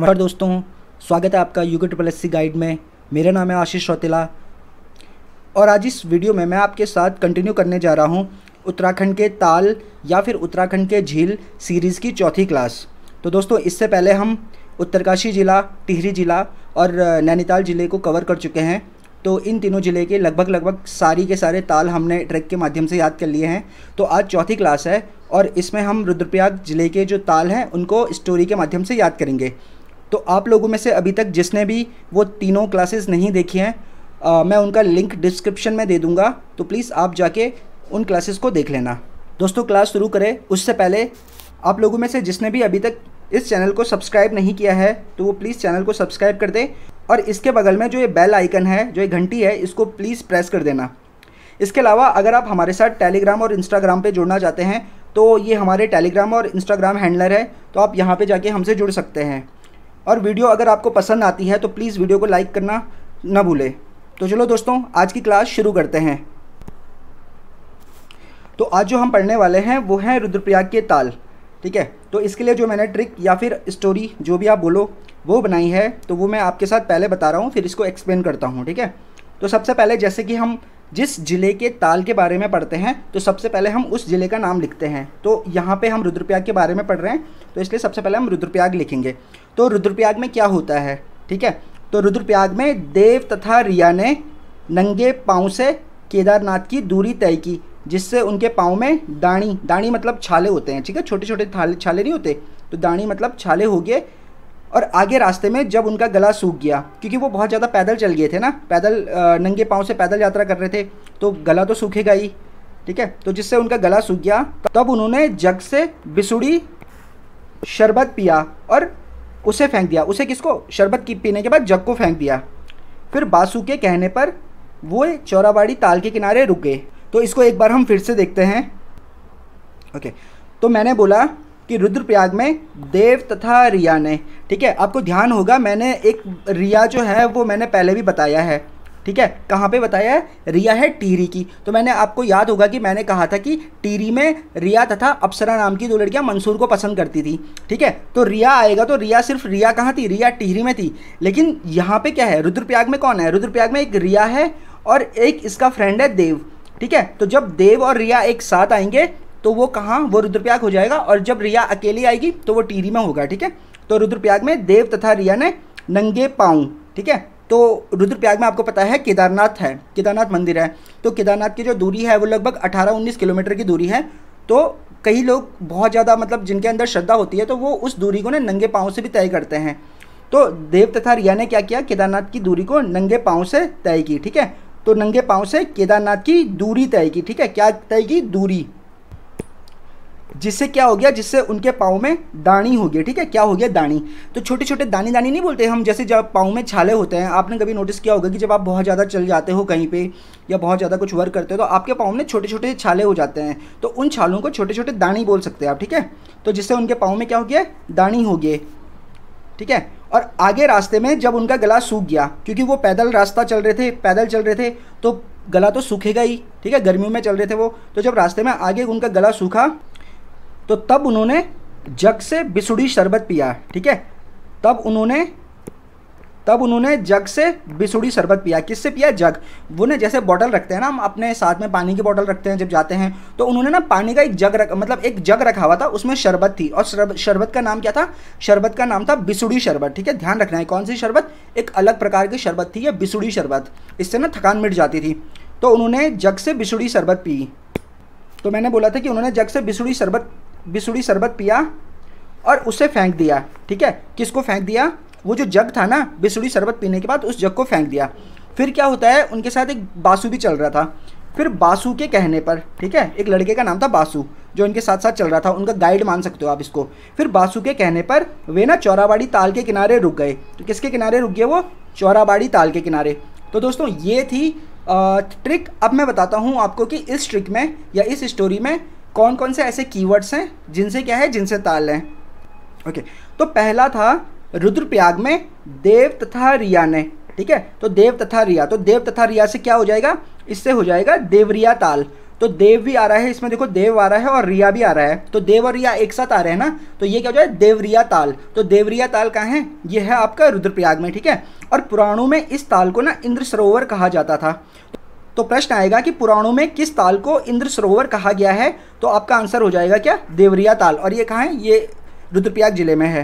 नमस्कार दोस्तों स्वागत है आपका यूके ट्रिपल एस गाइड में मेरा नाम है आशीष रौतेला और आज इस वीडियो में मैं आपके साथ कंटिन्यू करने जा रहा हूँ उत्तराखंड के ताल या फिर उत्तराखंड के झील सीरीज़ की चौथी क्लास तो दोस्तों इससे पहले हम उत्तरकाशी ज़िला टिहरी ज़िला और नैनीताल ज़िले को कवर कर चुके हैं तो इन तीनों ज़िले के लगभग लगभग सारी के सारे ताल हमने ट्रैक के माध्यम से याद कर लिए हैं तो आज चौथी क्लास है और इसमें हम रुद्रप्रयाग ज़िले के जो ताल हैं उनको स्टोरी के माध्यम से याद करेंगे तो आप लोगों में से अभी तक जिसने भी वो तीनों क्लासेस नहीं देखी हैं मैं उनका लिंक डिस्क्रिप्शन में दे दूँगा तो प्लीज़ आप जाके उन क्लासेस को देख लेना दोस्तों क्लास शुरू करें उससे पहले आप लोगों में से जिसने भी अभी तक इस चैनल को सब्सक्राइब नहीं किया है तो वो प्लीज़ चैनल को सब्सक्राइब कर दे और इसके बगल में जो ये बेल आइकन है जो ये घंटी है इसको प्लीज़ प्रेस कर देना इसके अलावा अगर आप हमारे साथ टेलीग्राम और इंस्टाग्राम पे जुड़ना चाहते हैं तो ये हमारे टेलीग्राम और इंस्टाग्राम हैंडलर है तो आप यहाँ पे जाके हमसे जुड़ सकते हैं और वीडियो अगर आपको पसंद आती है तो प्लीज़ वीडियो को लाइक करना ना भूलें तो चलो दोस्तों आज की क्लास शुरू करते हैं तो आज जो हम पढ़ने वाले हैं वो हैं रुद्रप्रयाग के ताल ठीक है तो इसके लिए जो मैंने ट्रिक या फिर स्टोरी जो भी आप बोलो वो बनाई है तो वो मैं आपके साथ पहले बता रहा हूँ फिर इसको एक्सप्लेन करता हूँ ठीक है तो सबसे पहले जैसे कि हम जिस ज़िले के ताल के बारे में पढ़ते हैं तो सबसे पहले हम उस ज़िले का नाम लिखते हैं तो यहाँ पे हम रुद्रप्रयाग के बारे में पढ़ रहे हैं तो इसलिए सबसे पहले हम रुद्रप्रयाग लिखेंगे तो रुद्रप्रयाग में क्या होता है ठीक है तो रुद्रप्रयाग में देव तथा रिया ने नंगे पाँव से केदारनाथ की दूरी तय की जिससे उनके पाँव में दाणी दाणी मतलब छाले होते हैं ठीक है छोटे छोटे छाले नहीं होते तो दाणी मतलब छाले हो गए और आगे रास्ते में जब उनका गला सूख गया क्योंकि वो बहुत ज़्यादा पैदल चल गए थे ना पैदल नंगे पाँव से पैदल यात्रा कर रहे थे तो गला तो सूखेगा ही ठीक है तो जिससे उनका गला सूख गया तब उन्होंने जग से बिसुड़ी शरबत पिया और उसे फेंक दिया उसे किसको शरबत की पीने के बाद जग को फेंक दिया फिर बासु के कहने पर वो चौराबाड़ी ताल के किनारे रुक गए तो इसको एक बार हम फिर से देखते हैं ओके तो मैंने बोला कि रुद्रप्रयाग में देव तथा रिया ने ठीक है आपको ध्यान होगा मैंने एक रिया जो है वो मैंने पहले भी बताया है ठीक है कहाँ पे बताया है रिया है टीरी की तो मैंने आपको याद होगा कि मैंने कहा था कि टीरी में रिया तथा अप्सरा नाम की दो लड़कियाँ मंसूर को पसंद करती थी ठीक है तो रिया आएगा तो रिया सिर्फ रिया कहाँ थी रिया टिहरी में थी लेकिन यहाँ पे क्या है रुद्रप्रयाग में कौन है रुद्रप्रयाग में एक रिया है और एक इसका फ्रेंड है देव ठीक है तो जब देव और रिया एक साथ आएंगे तो वो कहाँ वो रुद्रप्रयाग हो जाएगा और जब रिया अकेली आएगी तो वो टीरी में होगा ठीक है तो रुद्रप्रयाग में देव तथा रिया ने नंगे पाऊँ ठीक है तो रुद्रप्रयाग में आपको पता है केदारनाथ है केदारनाथ मंदिर है तो केदारनाथ की जो दूरी है वो लगभग 18-19 किलोमीटर की दूरी है तो कई लोग बहुत ज़्यादा मतलब जिनके अंदर श्रद्धा होती है तो वो उस दूरी को ना नंगे पाँव से भी तय करते हैं तो देव तथा रिया ने क्या किया केदारनाथ की दूरी को नंगे पाँव से तय की ठीक है तो नंगे पाँव से केदारनाथ की दूरी तय की ठीक है क्या तय की दूरी जिससे क्या हो गया जिससे उनके पाँव में दाणी हो गया ठीक है क्या हो गया दाणी तो छोटे छोटे दानी दानी नहीं बोलते हम जैसे जब पाँव में छाले होते हैं आपने कभी नोटिस किया होगा कि जब आप बहुत ज़्यादा चल जाते हो कहीं पे या बहुत ज़्यादा कुछ वर्क करते हो तो आपके पाँव में छोटे छोटे छाले हो जाते हैं तो उन छालों को छोटे छोटे दाणी बोल सकते हैं आप ठीक है तो जिससे उनके पाँव में क्या हो गया दाणी हो गए ठीक है और आगे रास्ते में जब उनका गला सूख गया क्योंकि वो पैदल रास्ता चल रहे थे पैदल चल रहे थे तो गला तो सूखेगा ही ठीक है गर्मियों में चल रहे थे वो तो जब रास्ते में आगे उनका गला सूखा तो तब उन्होंने जग से बिसुड़ी शरबत पिया ठीक है तब उन्होंने तब उन्होंने जग से बिसुड़ी शरबत पिया किससे पिया जग वो ना जैसे बॉटल रखते हैं ना हम अपने साथ में पानी की बॉटल रखते हैं जब जाते हैं तो उन्होंने ना पानी का एक जग रख मतलब एक जग रखा हुआ था उसमें शरबत थी और शरबत शरबत का नाम क्या था शरबत का नाम था बिसुड़ी शरबत ठीक है ध्यान रखना है कौन सी शरबत एक अलग प्रकार की शरबत थी या बिसुड़ी शरबत इससे ना थकान मिट जाती थी तो उन्होंने जग से बिसुड़ी शरबत पी तो मैंने बोला था कि उन्होंने जग से बिसुड़ी शरबत बिसुड़ी शरबत पिया और उसे फेंक दिया ठीक है किसको फेंक दिया वो जो जग था ना बिसुड़ी शरबत पीने के बाद उस जग को फेंक दिया फिर क्या होता है उनके साथ एक बासु भी चल रहा था फिर बासु के कहने पर ठीक है एक लड़के का नाम था बासु जो इनके साथ साथ चल रहा था उनका गाइड मान सकते हो आप इसको फिर बासु के कहने पर वे ना चौराबाड़ी ताल के किनारे रुक गए तो किसके किनारे रुक गए वो चौराबाड़ी ताल के किनारे तो दोस्तों ये थी आ, ट्रिक अब मैं बताता हूँ आपको कि इस ट्रिक में या इस स्टोरी में कौन कौन से ऐसे कीवर्ड्स हैं जिनसे क्या है जिनसे ताल है ओके तो पहला था रुद्रप्रयाग में देव तथा रिया ने ठीक है तो देव तथा रिया तो देव तथा रिया से क्या हो जाएगा इससे हो जाएगा देवरिया ताल तो देव भी आ रहा है इसमें देखो देव आ रहा है और रिया भी आ रहा है तो देव और रिया एक साथ आ रहे हैं ना तो ये क्या हो जाए देवरिया ताल तो देवरिया ताल कहाँ है ये है आपका रुद्रप्रयाग में ठीक है और पुराणों में इस ताल को ना इंद्र सरोवर कहा जाता था तो प्रश्न आएगा कि पुराणों में किस ताल को इंद्र सरोवर कहा गया है तो आपका आंसर हो जाएगा क्या देवरिया ताल और ये कहाँ है ये रुद्रप्रयाग जिले में है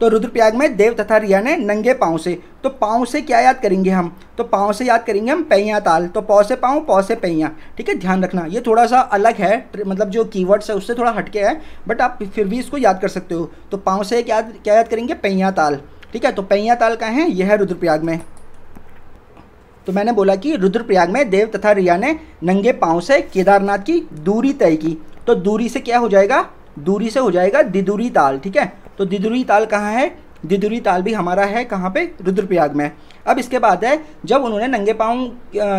तो रुद्रप्रयाग में देव तथा रिया ने नंगे पाँव से तो पाँव से क्या याद करेंगे हम तो पाँव से याद करेंगे हम पैया ताल तो पौ से पाँव पौ से पैया ठीक है ध्यान रखना ये थोड़ा सा अलग है मतलब जो कीवर्ड्स है उससे थोड़ा हटके है बट आप फिर भी इसको याद कर सकते हो तो पाँव से क्या क्या याद करेंगे पैया ताल ठीक है तो पैया ताल का है यह है रुद्रप्रयाग में तो मैंने बोला कि रुद्रप्रयाग में देव तथा रिया ने नंगे पाँव से केदारनाथ की दूरी तय की तो दूरी से क्या हो जाएगा दूरी से हो जाएगा दिदूरी ताल ठीक है तो दिदूरी ताल कहाँ है दिदूरी ताल भी हमारा है कहाँ पे रुद्रप्रयाग में अब इसके बाद है जब उन्होंने नंगे पाँव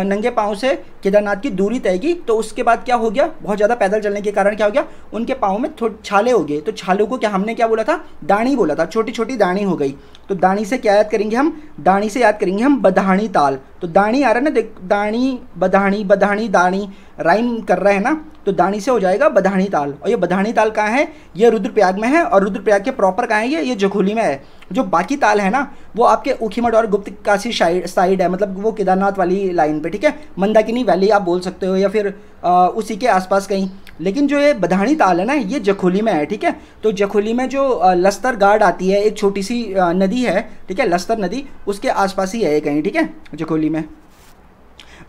नंगे पाँव से केदारनाथ की दूरी तय की तो उसके बाद क्या हो गया बहुत ज़्यादा पैदल चलने के कारण क्या हो गया उनके पाँव में छाले हो गए तो छालों को क्या हमने क्या बोला था दाणी बोला था छोटी छोटी दाणी हो गई तो दाणी से क्या याद करेंगे हम दाणी से याद करेंगे हम बधाणी ताल तो दाणी आ रहा है ना देख दाणी बधाणी बधाणी दाणी राइम कर रहा है ना तो दाणी से हो जाएगा बधाणी ताल और ये बधाणी ताल कहाँ है ये रुद्रप्रयाग में है और रुद्रप्रयाग के प्रॉपर कहाँ है ये ये जखोली में है जो बाकी ताल है ना वो आपके उखीमठ और गुप्त काशी साइड है मतलब वो केदारनाथ वाली लाइन पे ठीक है मंदाकिनी वैली आप बोल सकते हो या फिर आ, उसी के आसपास कहीं लेकिन जो ये बधाणी ताल है ना ये जखोली में है ठीक है तो जखोली में जो लस्तर गार्ड आती है एक छोटी सी नदी नदी है ठीक है लस्तर नदी उसके आसपास ही है ये कहीं ठीक है जखोली में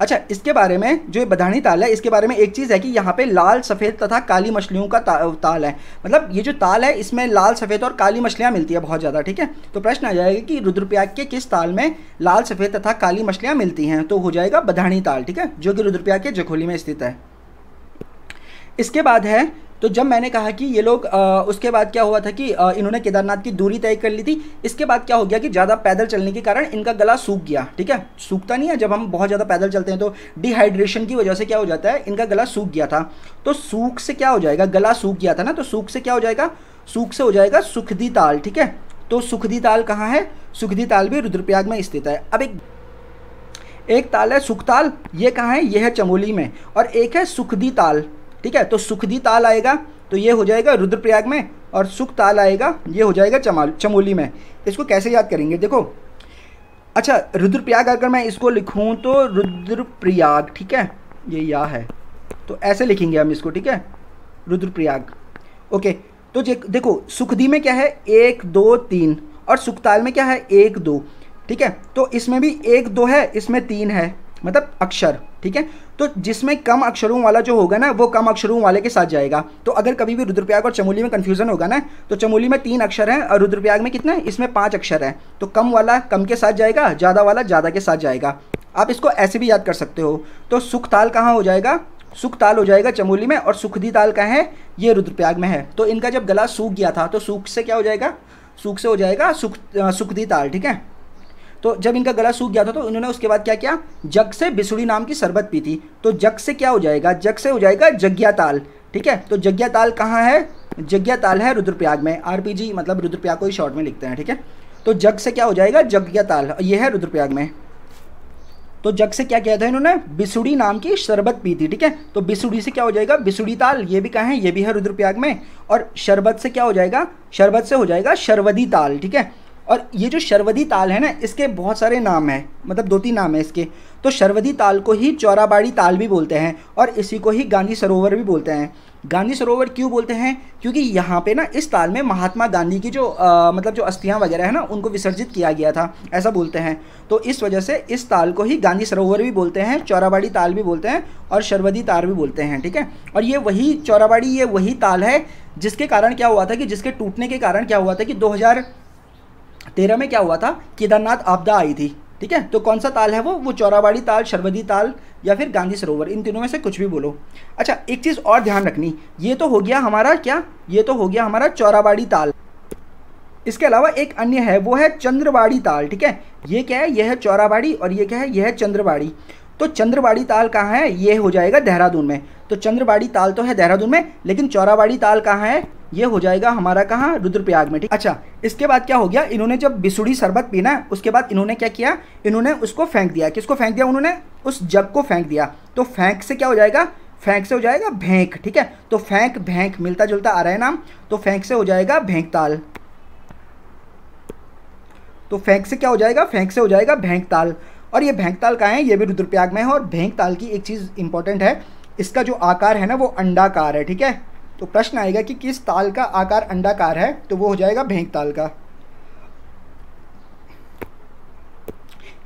अच्छा इसके बारे में जो बधाणी ताल है इसके बारे में एक चीज़ है कि यहाँ पे लाल सफ़ेद तथा काली मछलियों का ता, ताल है मतलब ये जो ताल है इसमें लाल सफ़ेद और काली मछलियाँ मिलती है बहुत ज़्यादा ठीक है तो प्रश्न आ जाएगा कि रुद्रप्रयाग के किस ताल में लाल सफ़ेद तथा काली मछलियाँ मिलती हैं तो हो जाएगा बधाणी ताल ठीक है जो कि रुद्रप्रयाग के जखोली में स्थित है इसके बाद है तो जब मैंने कहा कि ये लोग आ, उसके बाद क्या हुआ था कि आ, इन्होंने केदारनाथ की दूरी तय कर ली थी इसके बाद क्या हो गया कि ज़्यादा पैदल चलने के कारण इनका गला सूख गया ठीक है सूखता नहीं है जब हम बहुत ज़्यादा पैदल चलते हैं तो डिहाइड्रेशन की वजह से क्या हो जाता है इनका गला सूख गया था तो सूख से क्या हो जाएगा गला सूख गया था ना तो सूख से क्या हो जाएगा सूख से हो जाएगा सुखदी ताल ठीक है तो सुखदी ताल कहाँ है सुखदी ताल भी रुद्रप्रयाग में स्थित है अब एक एक ताल है सुखताल ये कहाँ है यह है चमोली में और एक है सुखदी ताल ठीक है तो सुखदी ताल आएगा तो ये हो जाएगा रुद्रप्रयाग में और सुख ताल आएगा ये हो जाएगा चमाल चमोली में इसको कैसे याद करेंगे देखो अच्छा रुद्रप्रयाग अगर मैं इसको लिखूँ तो रुद्रप्रयाग ठीक है ये या है तो ऐसे लिखेंगे हम इसको ठीक है रुद्रप्रयाग ओके तो देखो सुखदी में क्या है एक दो तीन और सुखताल में क्या है एक दो ठीक है तो इसमें भी एक दो है इसमें तीन है मतलब अक्षर ठीक है तो जिसमें कम अक्षरों वाला जो होगा ना वो कम अक्षरों वाले के साथ जाएगा तो अगर कभी भी रुद्रप्रयाग और चमोली में कन्फ्यूजन होगा ना तो चमोली में तीन अक्षर हैं और रुद्रप्रयाग में कितने इसमें पाँच अक्षर हैं तो कम वाला कम के साथ जाएगा ज़्यादा वाला ज़्यादा के साथ जाएगा आप इसको ऐसे भी याद कर सकते हो तो सुख ताल कहाँ हो जाएगा सुख ताल हो जाएगा चमोली में और सुखदी ताल का है ये रुद्रप्रयाग में है तो इनका जब गला सूख गया था तो सूख से क्या हो जाएगा सूख से हो जाएगा सुख सुखदी ताल ठीक है तो जब इनका गला सूख गया था तो इन्होंने उसके बाद क्या किया जग से बिसुड़ी नाम की शरबत पी थी तो जग से क्या हो जाएगा जग से हो जाएगा जग्ञाताल ठीक है तो जग्ञाताल कहाँ है जग्ञाताल ताल है रुद्रप्रयाग में आरपीजी मतलब रुद्रप्रयाग को ही शॉर्ट में लिखते हैं ठीक है तो जग से क्या हो जाएगा जग्ञाताल ये है रुद्रप्रयाग में तो जग से क्या किया था इन्होंने बिसुड़ी नाम की शरबत पी थी ठीक है तो बिसुड़ी से क्या हो जाएगा बिसुड़ी ताल ये भी कहा है ये भी है रुद्रप्रयाग में और शरबत से क्या हो जाएगा शरबत से हो जाएगा शरवदी ताल ठीक है और ये जो शर्वदी ताल है ना इसके बहुत सारे नाम हैं मतलब दो तीन नाम है इसके तो शर्वदी ताल को ही चौराबाड़ी ताल भी बोलते हैं और इसी को ही गांधी सरोवर भी बोलते हैं गांधी सरोवर क्यों बोलते हैं क्योंकि यहाँ पे ना इस ताल में महात्मा गांधी की जो आ, मतलब जो अस्थियाँ वगैरह है ना उनको विसर्जित किया गया था ऐसा बोलते हैं तो इस वजह से इस ताल को ही गांधी सरोवर भी बोलते हैं चौराबाड़ी ताल भी बोलते हैं और शर्वदी ताल भी बोलते हैं ठीक है और ये वही चौराबाड़ी ये वही ताल है जिसके कारण क्या हुआ था कि जिसके टूटने के कारण क्या हुआ था कि दो तेरह में क्या हुआ था केदारनाथ आपदा आई थी ठीक है तो कौन सा ताल है वो वो चौराबाड़ी ताल शर्वदी ताल या फिर गांधी सरोवर इन तीनों में से कुछ भी बोलो अच्छा एक चीज़ और ध्यान रखनी ये तो हो गया हमारा क्या ये तो हो गया हमारा चौराबाड़ी ताल इसके अलावा एक अन्य है वो है चंद्रबाड़ी ताल ठीक है ये क्या है यह है चौराबाड़ी और ये क्या है यह है चंद्रबाड़ी तो चंद्रबाड़ी ताल कहाँ है ये हो जाएगा देहरादून में तो चंद्रबाड़ी ताल तो है देहरादून में लेकिन चौराबाड़ी ताल कहाँ है ये हो जाएगा हमारा कहाँ रुद्रप्रयाग में ठीक अच्छा इसके बाद क्या हो गया इन्होंने जब बिसुड़ी शरबत पीना उसके बाद इन्होंने क्या किया इन्होंने उसको फेंक दिया किसको फेंक दिया उन्होंने उस जग को फेंक दिया तो फेंक से क्या हो जाएगा फेंक से हो जाएगा भेंक ठीक है तो फेंक भेंक मिलता जुलता आ रहा है नाम तो फेंक से हो जाएगा भेंकताल तो फेंक से क्या हो जाएगा फेंक से हो जाएगा भेंकताल और ये भेंकताल का है ये भी रुद्रप्रयाग में है और भेंकताल की एक चीज़ इंपॉर्टेंट है इसका जो आकार है ना वो अंडाकार है ठीक है तो प्रश्न आएगा कि किस ताल का आकार अंडाकार है तो वो हो जाएगा भेंक ताल का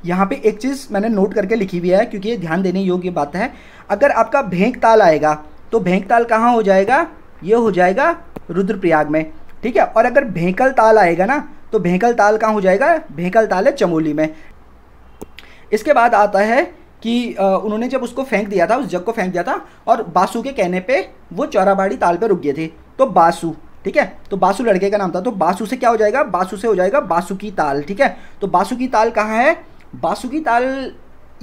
यहाँ पे एक चीज़ मैंने नोट करके लिखी हुई है क्योंकि ये ध्यान देने योग्य बात है अगर आपका भेंक ताल आएगा तो भेंक ताल कहाँ हो जाएगा ये हो जाएगा रुद्रप्रयाग में ठीक है और अगर भेंकल ताल आएगा ना तो भेंकल ताल कहाँ हो जाएगा भेंकल ताल है चमोली में इसके बाद आता है कि उन्होंने जब उसको फेंक दिया था उस जग को फेंक दिया था और बासु के कहने पे वो चौराबाड़ी ताल पे रुक गए थे तो बासु ठीक है तो बासु लड़के का नाम था तो बासु से क्या हो जाएगा बासु से हो जाएगा बासु की ताल ठीक है तो बासु की ताल कहाँ है बासु की ताल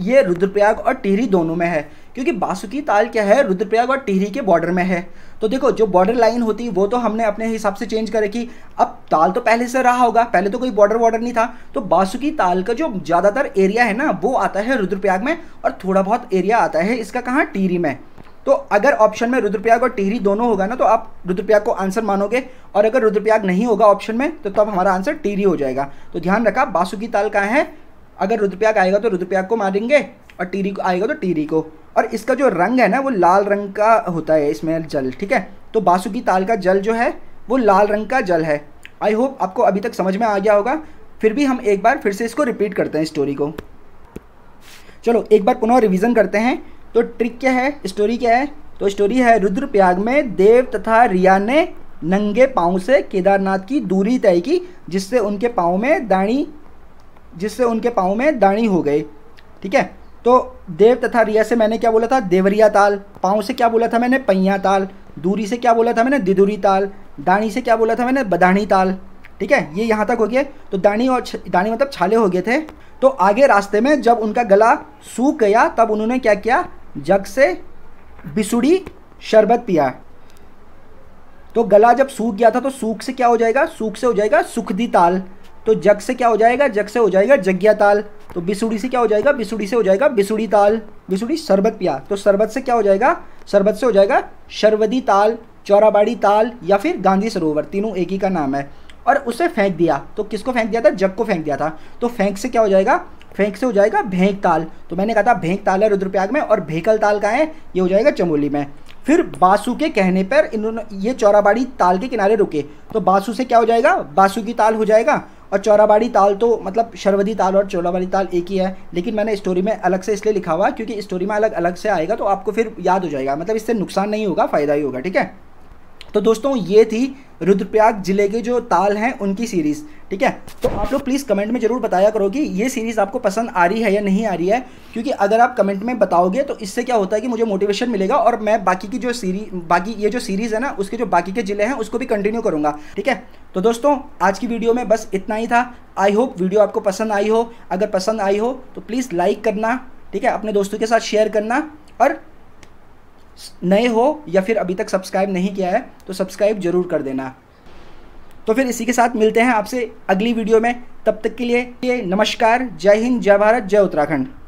ये रुद्रप्रयाग और टिहरी दोनों में है क्योंकि बासुकी ताल क्या है रुद्रप्रयाग और टिहरी के बॉर्डर में है तो देखो जो बॉर्डर लाइन होती वो तो हमने अपने हिसाब से चेंज कर रखी अब ताल तो पहले से रहा होगा पहले तो कोई बॉर्डर वॉर्डर नहीं था तो बासुकी ताल का जो ज़्यादातर एरिया है ना वो आता है रुद्रप्रयाग में और थोड़ा बहुत एरिया आता है इसका कहाँ टिहरी में तो अगर ऑप्शन में रुद्रप्रयाग और टिहरी दोनों होगा ना तो आप रुद्रप्रयाग को आंसर मानोगे और अगर रुद्रप्रयाग नहीं होगा ऑप्शन में तो तब हमारा आंसर टिहरी हो जाएगा तो ध्यान रखा बासुकी ताल कहाँ है अगर रुद्रप्रयाग आएगा तो रुद्रप्रयाग को मारेंगे और टिहरी को आएगा तो टिहरी को और इसका जो रंग है ना वो लाल रंग का होता है इसमें जल ठीक है तो बासुकी ताल का जल जो है वो लाल रंग का जल है आई होप आपको अभी तक समझ में आ गया होगा फिर भी हम एक बार फिर से इसको रिपीट करते हैं स्टोरी को चलो एक बार पुनः रिविजन करते हैं तो ट्रिक क्या है स्टोरी क्या है तो स्टोरी है रुद्रप्रयाग में देव तथा रिया ने नंगे पाँव से केदारनाथ की दूरी तय की जिससे उनके पाँव में दाणी जिससे उनके पाँव में दाणी हो गए ठीक है तो देव तथा रिया से मैंने क्या बोला था देवरिया ताल पाँव से क्या बोला था मैंने पहिया ताल दूरी से क्या बोला था मैंने दिदुरी ताल दाणी से क्या बोला था मैंने बदाणी ताल ठीक है ये यहाँ तक हो गया तो दाणी और दानी मतलब छाले हो गए थे तो आगे रास्ते में जब उनका गला सूख गया तब उन्होंने क्या किया जग से बिसुड़ी शरबत पिया तो गला जब सूख गया था तो सूख से क्या हो जाएगा सूख से हो जाएगा सुखदी ताल तो जग से क्या हो जाएगा जग से हो जाएगा जग्ञा ताल तो बिसुड़ी से क्या हो जाएगा बिसुड़ी से हो जाएगा बिसुड़ी ताल बिसुड़ी शरबत पिया तो शरबत से क्या हो जाएगा शरबत से हो जाएगा शरबदी ताल चौराबाड़ी ताल या फिर गांधी सरोवर तीनों एक ही का नाम है और उसे फेंक दिया तो किसको फेंक दिया था जग को फेंक दिया था तो फेंक से क्या हो जाएगा फेंक से हो जाएगा भेंक ताल तो मैंने कहा था भेंक ताल है रुद्रप्रयाग में और भेकल ताल का है ये हो जाएगा चमोली में फिर बासु के कहने पर इन्होंने ये चौराबाड़ी ताल के किनारे रुके तो बासु से क्या हो जाएगा बासु की ताल हो जाएगा और चौराबाड़ी ताल तो मतलब शरवदी ताल और चौराबाड़ी ताल एक ही है लेकिन मैंने स्टोरी में अलग से इसलिए लिखा हुआ क्योंकि स्टोरी में अलग अलग से आएगा तो आपको फिर याद हो जाएगा मतलब इससे नुकसान नहीं होगा फ़ायदा ही होगा ठीक है तो दोस्तों ये थी रुद्रप्रयाग जिले के जो ताल हैं उनकी सीरीज़ ठीक है तो आप लोग प्लीज़ कमेंट में ज़रूर बताया करो कि ये सीरीज़ आपको पसंद आ रही है या नहीं आ रही है क्योंकि अगर आप कमेंट में बताओगे तो इससे क्या होता है कि मुझे मोटिवेशन मिलेगा और मैं बाकी की जो सीरी बाकी ये जो सीरीज़ है ना उसके जो बाकी के ज़िले हैं उसको भी कंटिन्यू करूँगा ठीक है तो दोस्तों आज की वीडियो में बस इतना ही था आई होप वीडियो आपको पसंद आई हो अगर पसंद आई हो तो प्लीज़ लाइक करना ठीक है अपने दोस्तों के साथ शेयर करना और नए हो या फिर अभी तक सब्सक्राइब नहीं किया है तो सब्सक्राइब जरूर कर देना तो फिर इसी के साथ मिलते हैं आपसे अगली वीडियो में तब तक के लिए नमस्कार जय हिंद जय भारत जय उत्तराखंड